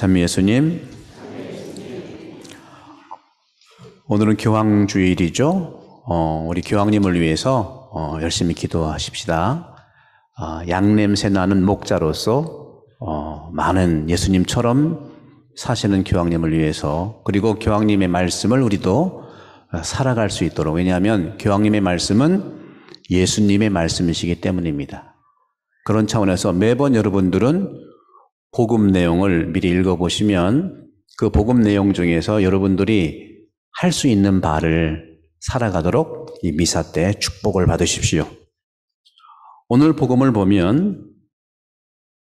참 예수님. 오늘은 교황 주일이죠. 어, 우리 교황님을 위해서 어, 열심히 기도하십시다. 어, 양냄새 나는 목자로서 어, 많은 예수님처럼 사시는 교황님을 위해서 그리고 교황님의 말씀을 우리도 살아갈 수 있도록 왜냐하면 교황님의 말씀은 예수님의 말씀이시기 때문입니다. 그런 차원에서 매번 여러분들은 복음 내용을 미리 읽어보시면 그 복음 내용 중에서 여러분들이 할 수 있는 바를 살아가도록 이 미사 때 축복을 받으십시오. 오늘 복음을 보면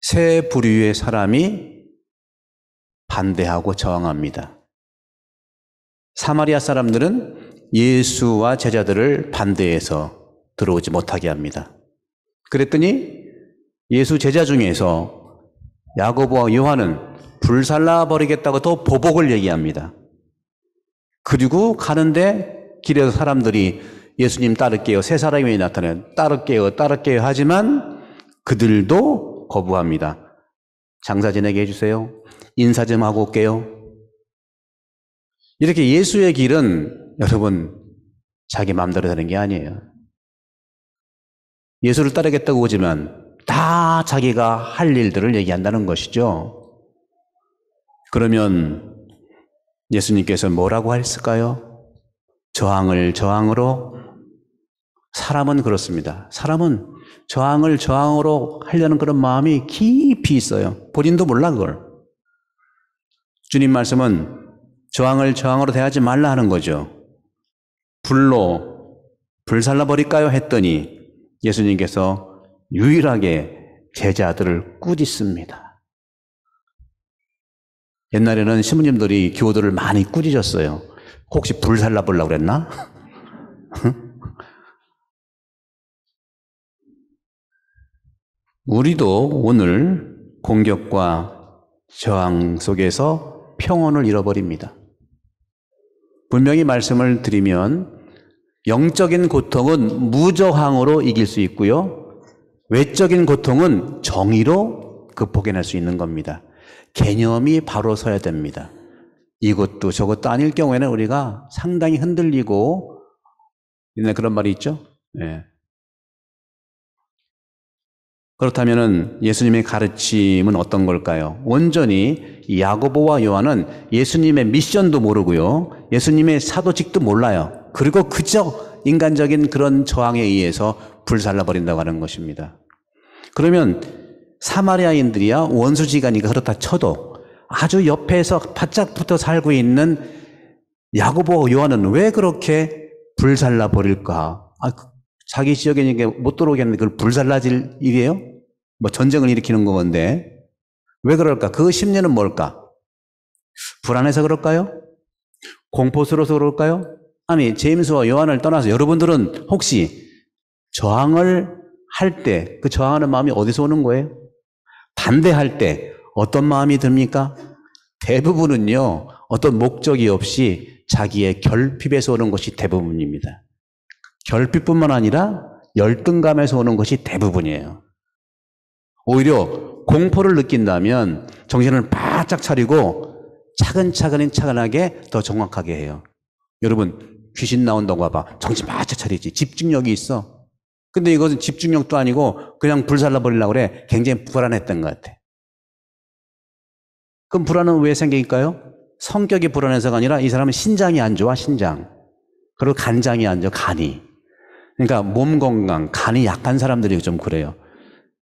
세 부류의 사람이 반대하고 저항합니다. 사마리아 사람들은 예수와 제자들을 반대해서 들어오지 못하게 합니다. 그랬더니 예수 제자 중에서 야고보와 요한은 불살라 버리겠다고 더 보복을 얘기합니다. 그리고 가는데 길에서 사람들이 예수님 따를게요. 세 사람이 나타나요. 따를게요. 따를게요. 하지만 그들도 거부합니다. 장사 진에게 해주세요. 인사 좀 하고 올게요. 이렇게 예수의 길은 여러분 자기 마음대로 되는 게 아니에요. 예수를 따르겠다고 오지만 다 자기가 할 일들을 얘기한다는 것이죠. 그러면 예수님께서 뭐라고 했을까요? 저항을 저항으로 사람은 그렇습니다. 사람은 저항을 저항으로 하려는 그런 마음이 깊이 있어요. 본인도 몰라 그걸. 주님 말씀은 저항을 저항으로 대하지 말라 하는 거죠. 불로 불살라 버릴까요 했더니 예수님께서 유일하게 제자들을 꾸짖습니다. 옛날에는 신부님들이 교우들을 많이 꾸짖었어요. 혹시 불살라볼라 그랬나? 우리도 오늘 공격과 저항 속에서 평온을 잃어버립니다. 분명히 말씀을 드리면 영적인 고통은 무저항으로 이길 수 있고요. 외적인 고통은 정의로 극복해낼 수 있는 겁니다. 개념이 바로 서야 됩니다. 이것도 저것도 아닐 경우에는 우리가 상당히 흔들리고 있날 그런 말이 있죠. 네. 예. 그렇다면 예수님의 가르침은 어떤 걸까요? 온전히 야고보와 요한은 예수님의 미션도 모르고요. 예수님의 사도직도 몰라요. 그리고 그저 인간적인 그런 저항에 의해서 불살라버린다고 하는 것입니다. 그러면 사마리아인들이야 원수지간이가 그렇다 쳐도 아주 옆에서 바짝 붙어 살고 있는 야구보 요한은 왜 그렇게 불살라 버릴까? 아, 그 자기 지역에 못 들어오겠는데 그걸 불살라질 일이에요? 뭐 전쟁을 일으키는 건데 왜 그럴까? 그 심리는 뭘까? 불안해서 그럴까요? 공포스러워서 그럴까요? 아니 제임스와 요한을 떠나서 여러분들은 혹시 저항을 할 때, 그 저항하는 마음이 어디서 오는 거예요? 반대할 때 어떤 마음이 듭니까? 대부분은요, 어떤 목적이 없이 자기의 결핍에서 오는 것이 대부분입니다. 결핍뿐만 아니라 열등감에서 오는 것이 대부분이에요. 오히려 공포를 느낀다면 정신을 바짝 차리고 차근차근인 차근하게 더 정확하게 해요. 여러분, 귀신 나온다고 봐봐. 정신 바짝 차리지. 집중력이 있어. 근데 이것은 집중력도 아니고 그냥 불살라버리려고 그래. 굉장히 불안했던 것 같아. 그럼 불안은 왜 생길까요? 성격이 불안해서가 아니라 이 사람은 신장이 안 좋아, 신장. 그리고 간장이 안 좋아, 간이. 그러니까 몸 건강, 간이 약한 사람들이 좀 그래요.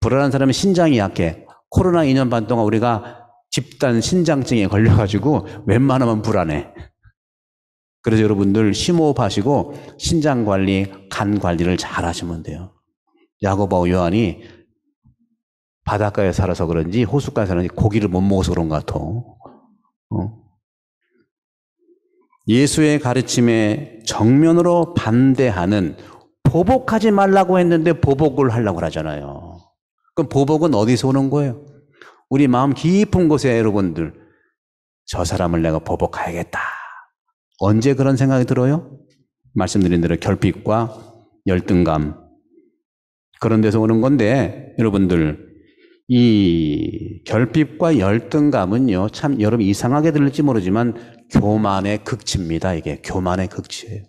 불안한 사람은 신장이 약해. 코로나 2년 반 동안 우리가 집단 신장증에 걸려가지고 웬만하면 불안해. 그래서 여러분들 심호흡하시고 신장 관리 간 관리를 잘 하시면 돼요. 야고보 요한이 바닷가에 살아서 그런지 호숫가에 사는지 고기를 못 먹어서 그런 것 같아. 어? 예수의 가르침에 정면으로 반대하는 보복하지 말라고 했는데 보복을 하려고 하잖아요. 그럼 보복은 어디서 오는 거예요? 우리 마음 깊은 곳에 여러분들 저 사람을 내가 보복해야겠다. 언제 그런 생각이 들어요? 말씀드린 대로 결핍과 열등감 그런 데서 오는 건데 여러분들 이 결핍과 열등감은요 참 여러분 이상하게 들릴지 모르지만 교만의 극치입니다 이게 교만의 극치예요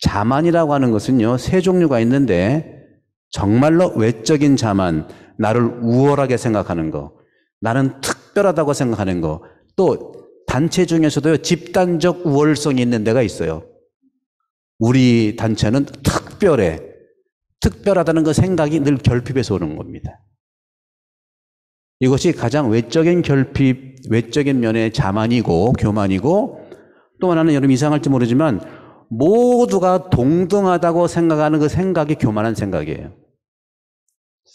자만이라고 하는 것은요 세 종류가 있는데 정말로 외적인 자만 나를 우월하게 생각하는 거 나는 특별하다고 생각하는 거또 단체 중에서도 집단적 우월성이 있는 데가 있어요. 우리 단체는 특별해. 특별하다는 그 생각이 늘 결핍에서 오는 겁니다. 이것이 가장 외적인 결핍, 외적인 면의 자만이고 교만이고 또 하나는 여러분 이상할지 모르지만 모두가 동등하다고 생각하는 그 생각이 교만한 생각이에요.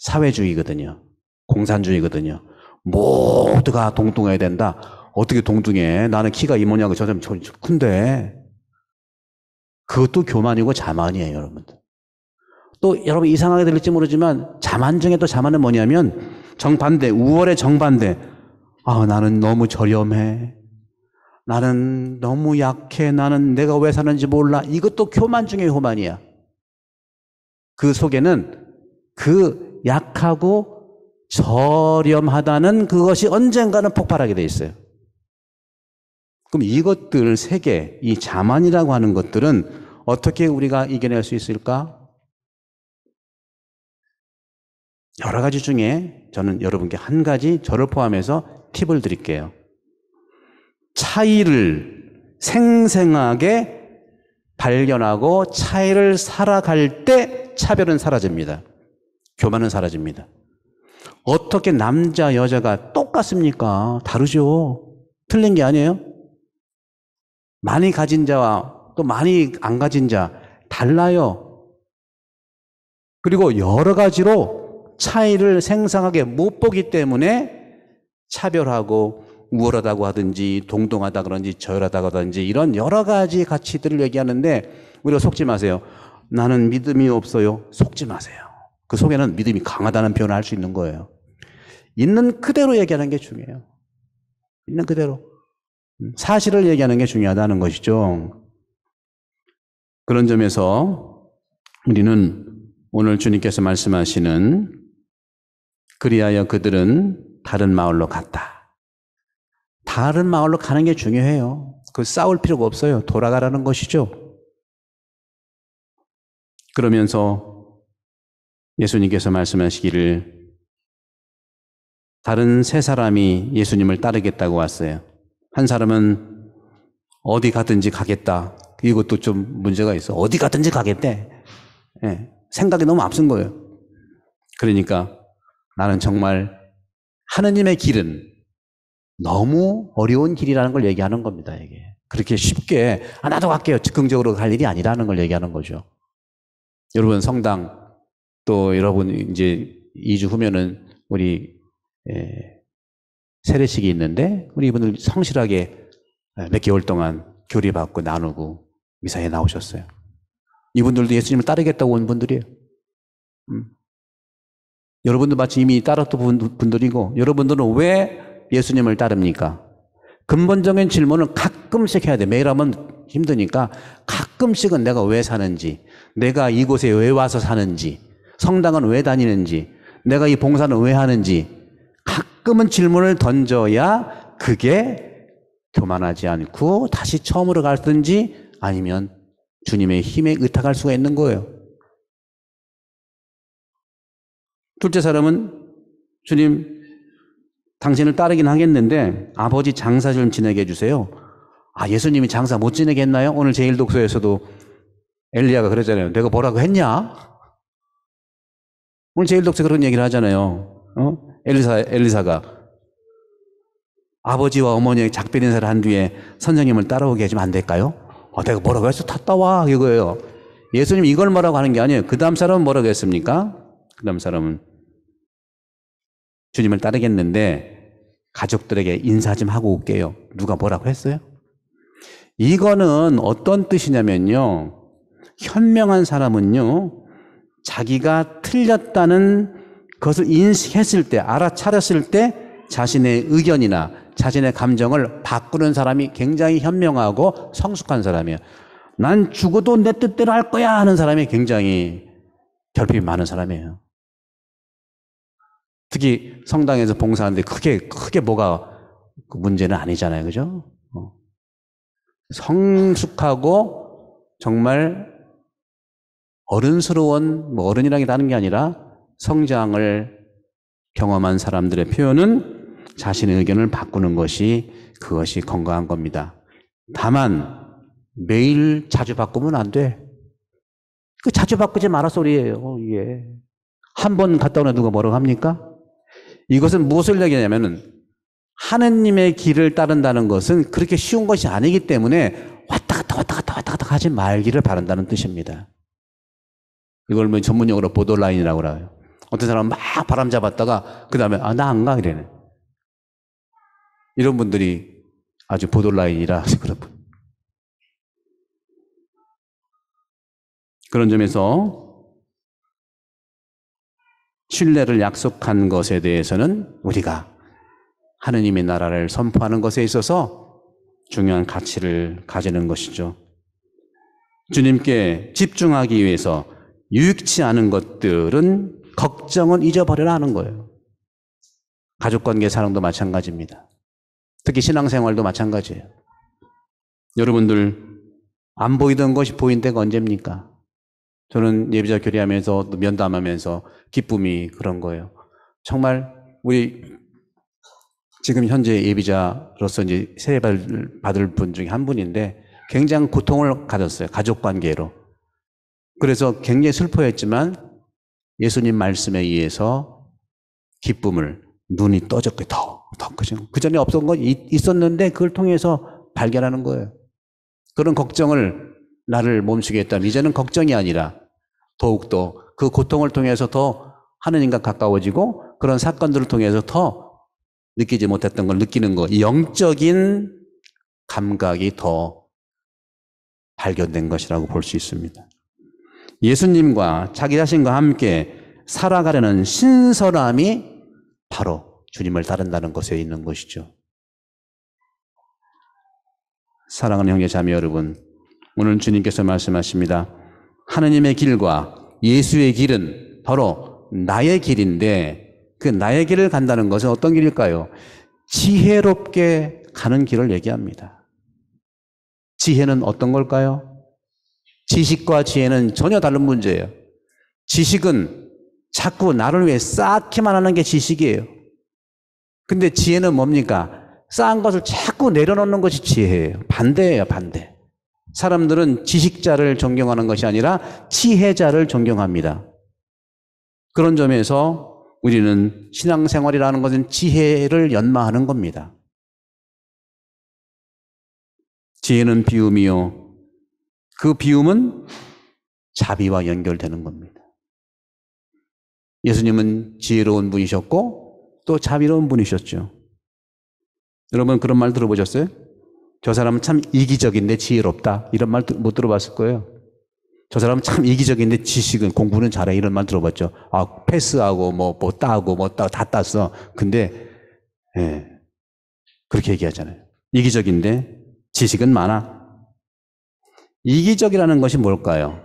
사회주의거든요. 공산주의거든요. 모두가 동등해야 된다. 어떻게 동등해? 나는 키가 이모냐고 저 사람 큰데 그것도 교만이고 자만이에요, 여러분들. 또 여러분 이상하게 들릴지 모르지만 자만 중에 또 자만은 뭐냐면 정반대, 우월의 정반대. 아, 나는 너무 저렴해. 나는 너무 약해. 나는 내가 왜 사는지 몰라. 이것도 교만 중의 교만이야. 그 속에는 그 약하고 저렴하다는 그것이 언젠가는 폭발하게 돼 있어요. 그럼 이것들 세 개, 이 자만이라고 하는 것들은 어떻게 우리가 이겨낼 수 있을까? 여러 가지 중에 저는 여러분께 한 가지 저를 포함해서 팁을 드릴게요. 차이를 생생하게 발견하고 차이를 살아갈 때 차별은 사라집니다. 교만은 사라집니다. 어떻게 남자, 여자가 똑같습니까? 다르죠. 틀린 게 아니에요. 많이 가진 자와 또 많이 안 가진 자 달라요. 그리고 여러 가지로 차이를 생상하게 못 보기 때문에 차별하고 우월하다고 하든지 동등하다 그런지 저열하다고 하든지 이런 여러 가지 가치들을 얘기하는데 우리가 속지 마세요. 나는 믿음이 없어요. 속지 마세요. 그 속에는 믿음이 강하다는 표현을 할 수 있는 거예요. 있는 그대로 얘기하는 게 중요해요. 있는 그대로. 음. 사실을 얘기하는 게 중요하다는 것이죠. 그런 점에서 우리는 오늘 주님께서 말씀하시는 그리하여 그들은 다른 마을로 갔다. 다른 마을로 가는 게 중요해요. 그 싸울 필요가 없어요. 돌아가라는 것이죠. 그러면서 예수님께서 말씀하시기를 다른 세 사람이 예수님을 따르겠다고 왔어요. 한 사람은 어디 가든지 가겠다. 이것도 좀 문제가 있어. 어디 가든지 가겠대. 예. 생각이 너무 앞선 거예요. 그러니까 나는 정말 하느님의 길은 너무 어려운 길이라는 걸 얘기하는 겁니다, 이게. 그렇게 쉽게, 아, 나도 갈게요. 즉흥적으로 갈 일이 아니라는 걸 얘기하는 거죠. 여러분, 성당, 또 여러분, 이제 2주 후면은 우리, 예, 세례식이 있는데 우리 이분들 성실하게 예, 몇 개월 동안 교리받고 나누고 미사에 나오셨어요. 이분들도 예수님을 따르겠다고 온 분들이에요. 음. 여러분도 마치 이미 따랐던 분들이고 여러분들은 왜 예수님을 따릅니까? 근본적인 질문은 가끔씩 해야 돼. 매일 하면 힘드니까 가끔씩은 내가 왜 사는지, 내가 이곳에 왜 와서 사는지, 성당은 왜 다니는지, 내가 이 봉사는 왜 하는지, 가끔은 질문을 던져야 그게 교만하지 않고 다시 처음으로 갈든지 아니면 주님의 힘에 의탁할 수가 있는 거예요. 둘째 사람은 주님 당신을 따르긴 하겠는데 아버지 장사 좀 지내게 해주세요. 아 예수님이 장사 못 지내게 했나요? 오늘 제일독서에서도 엘리야가 그러잖아요. 내가 뭐라고 했냐? 오늘 제일독서 그런 얘기를 하잖아요. 어? 엘리사, 엘리사가 아버지와 어머니에게 작별 인사를 한 뒤에 선생님을 따라오게 해주면 안 될까요? 어, 내가 뭐라고 했어? 탔다 와. 이거예요. 예수님 이걸 뭐라고 하는 게 아니에요. 그 다음 사람은 뭐라고 했습니까? 그 다음 사람은 주님을 따르겠는데 가족들에게 인사 좀 하고 올게요. 누가 뭐라고 했어요? 이거는 어떤 뜻이냐면요. 현명한 사람은요. 자기가 틀렸다는 그것을 인식했을 때, 알아차렸을 때 자신의 의견이나 자신의 감정을 바꾸는 사람이 굉장히 현명하고 성숙한 사람이에요. 난 죽어도 내 뜻대로 할 거야 하는 사람이 굉장히 결핍이 많은 사람이에요. 특히 성당에서 봉사하는데 크게, 크게 뭐가 그 문제는 아니잖아요. 그죠? 어. 성숙하고 정말 어른스러운, 뭐 어른이라는 게 아니라 성장을 경험한 사람들의 표현은 자신의 의견을 바꾸는 것이 그것이 건강한 겁니다. 다만 매일 자주 바꾸면 안 돼. 그 자주 바꾸지 마라 소리예요. 이게 한번 갔다 오는 누가 뭐라고 합니까? 이것은 무엇을 얘기하냐면은 하느님의 길을 따른다는 것은 그렇게 쉬운 것이 아니기 때문에 왔다 갔다 왔다 갔다 왔다 갔다 하지 말기를 바란다는 뜻입니다. 이걸 뭐 전문용어로 보더라인이라고 그래요. 어떤 사람은 막 바람 잡았다가 그 다음에 아 나 안 가 이래네. 이런 분들이 아주 보돌라인이라 그런 분. 그런 점에서 신뢰를 약속한 것에 대해서는 우리가 하느님의 나라를 선포하는 것에 있어서 중요한 가치를 가지는 것이죠. 주님께 집중하기 위해서 유익치 않은 것들은 걱정은 잊어버려라 하는 거예요. 가족관계 사랑도 마찬가지입니다. 특히 신앙생활도 마찬가지예요. 여러분들 안 보이던 것이 보인 때가 언제입니까? 저는 예비자 교리하면서 면담하면서 기쁨이 그런 거예요. 정말 우리 지금 현재 예비자로서 이제 세례 받을 분 중에 한 분인데 굉장히 고통을 가졌어요. 가족 관계로. 그래서 굉장히 슬퍼했지만 예수님 말씀에 의해서 기쁨을 눈이 떠졌게 더, 더 크신 그 전에 없었던 건 있었는데 그걸 통해서 발견하는 거예요. 그런 걱정을 나를 몸쓰게 했다면 이제는 걱정이 아니라 더욱더 그 고통을 통해서 더 하느님과 가까워지고 그런 사건들을 통해서 더 느끼지 못했던 걸 느끼는 거. 영적인 감각이 더 발견된 것이라고 볼 수 있습니다. 예수님과 자기 자신과 함께 살아가려는 신선함이 바로 주님을 따른다는 것에 있는 것이죠. 사랑하는 형제 자매 여러분, 오늘 주님께서 말씀하십니다. 하느님의 길과 예수의 길은 바로 나의 길인데 그 나의 길을 간다는 것은 어떤 길일까요? 지혜롭게 가는 길을 얘기합니다. 지혜는 어떤 걸까요? 지식과 지혜는 전혀 다른 문제예요. 지식은 자꾸 나를 위해 쌓기만 하는 게 지식이에요. 근데 지혜는 뭡니까? 쌓은 것을 자꾸 내려놓는 것이 지혜예요. 반대예요, 반대. 사람들은 지식자를 존경하는 것이 아니라 지혜자를 존경합니다. 그런 점에서 우리는 신앙생활이라는 것은 지혜를 연마하는 겁니다. 지혜는 비움이요. 그 비움은 자비와 연결되는 겁니다. 예수님은 지혜로운 분이셨고 또 자비로운 분이셨죠. 여러분 그런 말 들어보셨어요? 저 사람은 참 이기적인데 지혜롭다. 이런 말 못 들어봤을 거예요. 저 사람은 참 이기적인데 지식은 공부는 잘해 이런 말 들어봤죠. 아 패스하고 뭐뭐 뭐 따고 뭐다 땄어. 근데 예, 그렇게 얘기하잖아요. 이기적인데 지식은 많아. 이기적이라는 것이 뭘까요?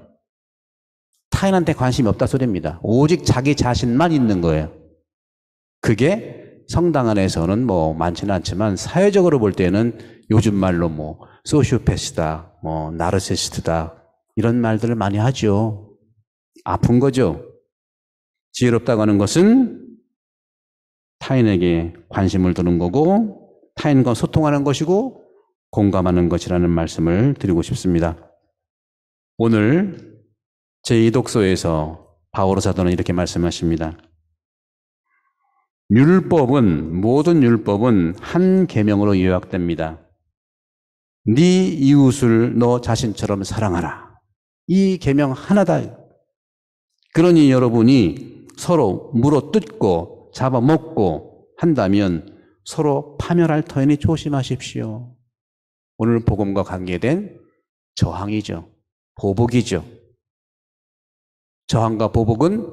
타인한테 관심이 없다 소리입니다. 오직 자기 자신만 있는 거예요. 그게 성당 안에서는 뭐 많지는 않지만 사회적으로 볼 때는 요즘 말로 뭐 소시오패스다, 뭐나르세시트다 이런 말들을 많이 하죠. 아픈 거죠. 지혜롭다고 하는 것은 타인에게 관심을 두는 거고 타인과 소통하는 것이고 공감하는 것이라는 말씀을 드리고 싶습니다. 오늘 제2독서에서 바오로 사도는 이렇게 말씀하십니다. 율법은 모든 율법은 한 계명으로 요약됩니다. 네 이웃을 너 자신처럼 사랑하라. 이 계명 하나다. 그러니 여러분이 서로 물어뜯고 잡아먹고 한다면 서로 파멸할 터이니 조심하십시오. 오늘 복음과 관계된 저항이죠. 보복이죠. 저항과 보복은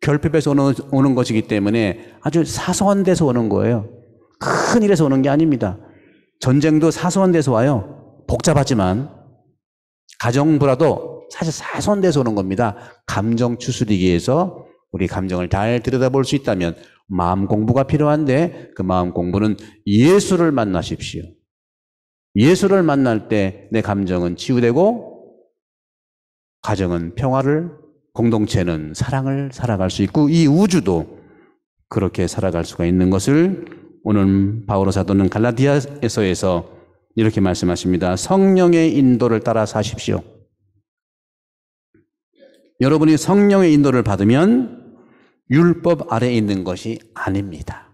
결핍에서 오는, 오는 것이기 때문에 아주 사소한 데서 오는 거예요. 큰 일에서 오는 게 아닙니다. 전쟁도 사소한 데서 와요. 복잡하지만 가정부라도 사실 사소한 데서 오는 겁니다. 감정 추스리기위해서 우리 감정을 잘 들여다볼 수 있다면 마음 공부가 필요한데 그 마음 공부는 예수를 만나십시오. 예수를 만날 때 내 감정은 치유되고 가정은 평화를, 공동체는 사랑을 살아갈 수 있고 이 우주도 그렇게 살아갈 수가 있는 것을 오늘 바오로 사도는 갈라디아에서에서 이렇게 말씀하십니다. 성령의 인도를 따라 사십시오. 여러분이 성령의 인도를 받으면 율법 아래에 있는 것이 아닙니다.